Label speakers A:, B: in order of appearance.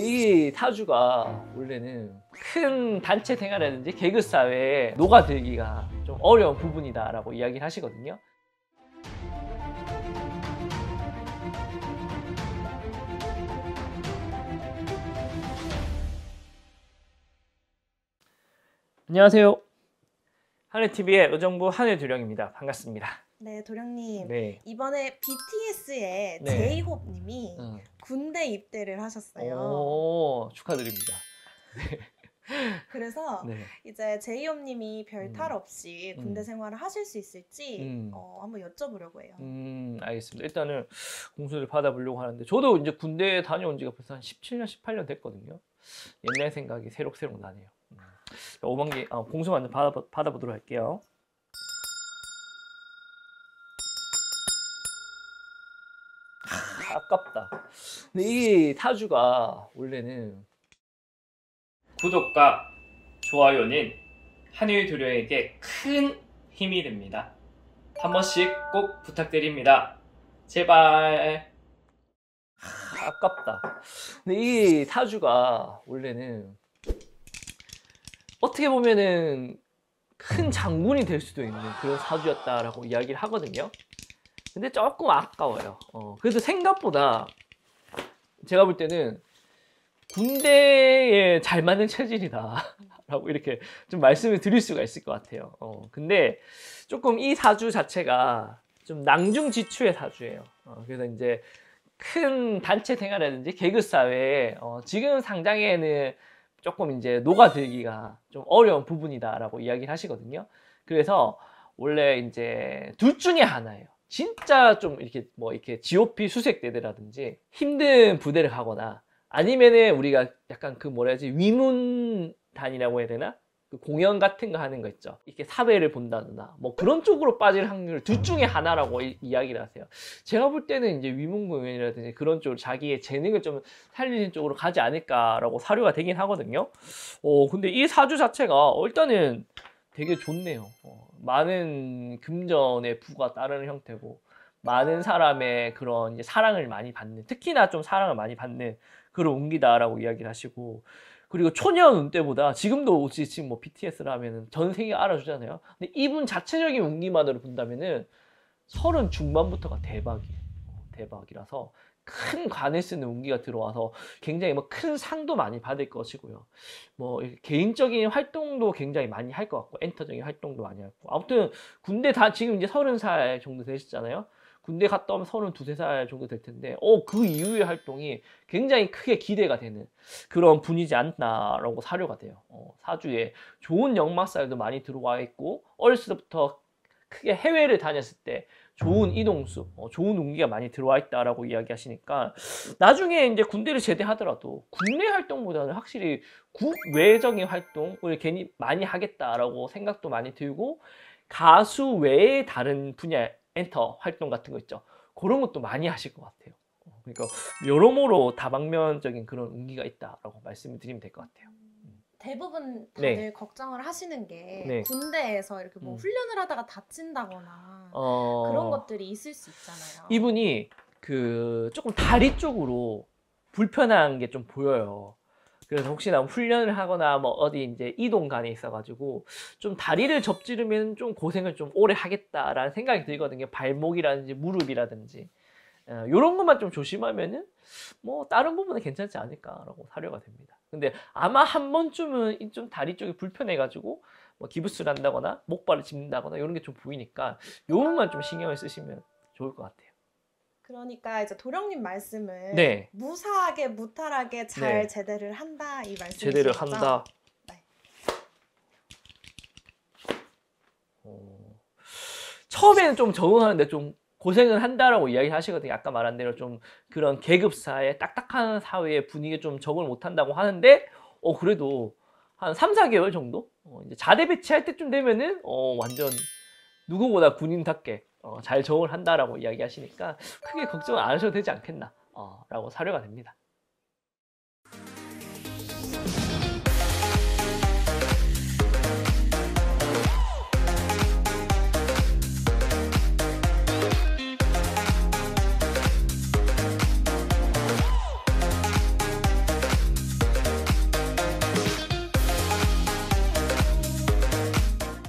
A: 이 타주가 원래는 큰 단체 생활이라든지 개그 사회에 녹아들기가 좀 어려운 부분이다라고 이야기를 하시거든요. 안녕하세요. 하늘TV의 의정부 하늘두령입니다. 반갑습니다. 네, 도령님. 네. 이번에 BTS의 네. 제이홉님이 음. 군대 입대를 하셨어요. 오, 축하드립니다. 그래서 네. 이제 제이홉님이 별탈 음. 없이 군대 음. 생활을 하실 수 있을지 음. 어, 한번 여쭤보려고 해요. 음, 알겠습니다. 일단은 공수를 받아보려고 하는데 저도 이제 군대 다녀온 지가 벌써 한 17년, 18년 됐거든요. 옛날 생각이 새록새록 나네요. 음. 5만기 아, 공수 먼저 받아, 받아보도록 할게요. 아깝다. 근데 이 타주가 원래는 구독과 좋아요는 한일 도료에게 큰 힘이 됩니다. 한 번씩 꼭 부탁드립니다. 제발. 아, 아깝다. 근데 이 타주가 원래는 어떻게 보면은 큰 장군이 될 수도 있는 그런 사주였다라고 이야기를 하거든요. 근데 조금 아까워요. 어, 그래도 생각보다 제가 볼 때는 군대에 잘 맞는 체질이다. 라고 이렇게 좀 말씀을 드릴 수가 있을 것 같아요. 어, 근데 조금 이 사주 자체가 좀 낭중지추의 사주예요. 어, 그래서 이제 큰 단체 생활이라든지 개그 사회에 어, 지금 상장에는 조금 이제 녹아들기가 좀 어려운 부분이다라고 이야기를 하시거든요. 그래서 원래 이제 둘 중에 하나예요. 진짜 좀 이렇게 뭐 이렇게 GOP 수색 대대라든지 힘든 부대를 가거나 아니면은 우리가 약간 그 뭐라 해야지 위문단이라고 해야 되나? 그 공연 같은 거 하는 거 있죠. 이렇게 사회를 본다거나 뭐 그런 쪽으로 빠질 확률 둘 중에 하나라고 이, 야기를 하세요. 제가 볼 때는 이제 위문 공연이라든지 그런 쪽으로 자기의 재능을 좀 살리는 쪽으로 가지 않을까라고 사료가 되긴 하거든요. 어 근데 이 사주 자체가 어, 일단은 되게 좋네요. 어, 많은 금전의 부가 따르는 형태고 많은 아. 사람의 그런 사랑을 많이 받는 특히나 좀 사랑을 많이 받는 그런 운기다라고 이야기를 하시고 그리고 초년 운 때보다 지금도 지금 뭐 BTS라 하면은 전 세계 알아주잖아요. 근데 이분 자체적인 운기만으로 본다면은 서른 중반부터가 대박이에요. 대박이라서 큰 관을 쓰는 운기가 들어와서 굉장히 뭐 큰 상도 많이 받을 것이고요. 뭐 개인적인 활동도 굉장히 많이 할 것 같고 엔터적인 활동도 많이 할고 아무튼 군대 다 지금 이제 서른 살 정도 되셨잖아요. 군대 갔다 오면 서른 두세 살 정도 될 텐데 어그 이후의 활동이 굉장히 크게 기대가 되는 그런 분이지 않나라고 사료가 돼요. 어, 사주에 좋은 역마살도 많이 들어와 있고 어렸을 때부터 크게 해외를 다녔을 때 좋은 음. 이동수, 어, 좋은 운기가 많이 들어와 있다라고 이야기하시니까 나중에 이제 군대를 제대하더라도 국내 활동보다는 확실히 국외적인 활동을 괜히 많이 하겠다라고 생각도 많이 들고 가수 외에 다른 분야 엔터 활동 같은 거 있죠. 그런 것도 많이 하실 것 같아요. 어, 그러니까 여러모로 다방면적인 그런 운기가 있다라고 말씀을 드리면 될 것 같아요. 대부분 네. 다들 네. 걱정을 하시는 게 네. 군대에서 이렇게 뭐 음. 훈련을 하다가 다친다거나 어... 그런 것들이 있을 수 있잖아요. 이분이 그 조금 다리 쪽으로 불편한 게 좀 보여요. 그래서 혹시나 뭐 훈련을 하거나 뭐 어디 이제 이동간에 있어가지고 좀 다리를 접지르면 좀 고생을 좀 오래 하겠다라는 생각이 들거든요. 발목이라든지 무릎이라든지. 이런 예, 것만 좀 조심하면은 뭐 다른 부분은 괜찮지 않을까라고 사료가 됩니다. 근데 아마 한 번쯤은 좀 다리 쪽이 불편해가지고 뭐 기부스를 한다거나 목발을 짚는다거나 이런 게 좀 보이니까 요 부분만 좀 신경을 쓰시면 좋을 것 같아요. 그러니까 이제 도령님 말씀은 네. 무사하게 무탈하게 잘 네. 제대를 한다 이말씀이죠 제대를 한다. 네. 어, 처음에는 좀 적응하는데 좀 고생을 한다라고 이야기하시거든요. 아까 말한 대로 좀 그런 계급사회 딱딱한 사회의 분위기에 좀 적응을 못한다고 하는데 어 그래도 한 3, 4개월 정도 어, 이제 자대 배치할 때쯤 되면은 어 완전 누구보다 군인답게 어, 잘 적응을 한다라고 이야기하시니까 크게 걱정 을안 하셔도 되지 않겠나라고 어, 사료가 됩니다.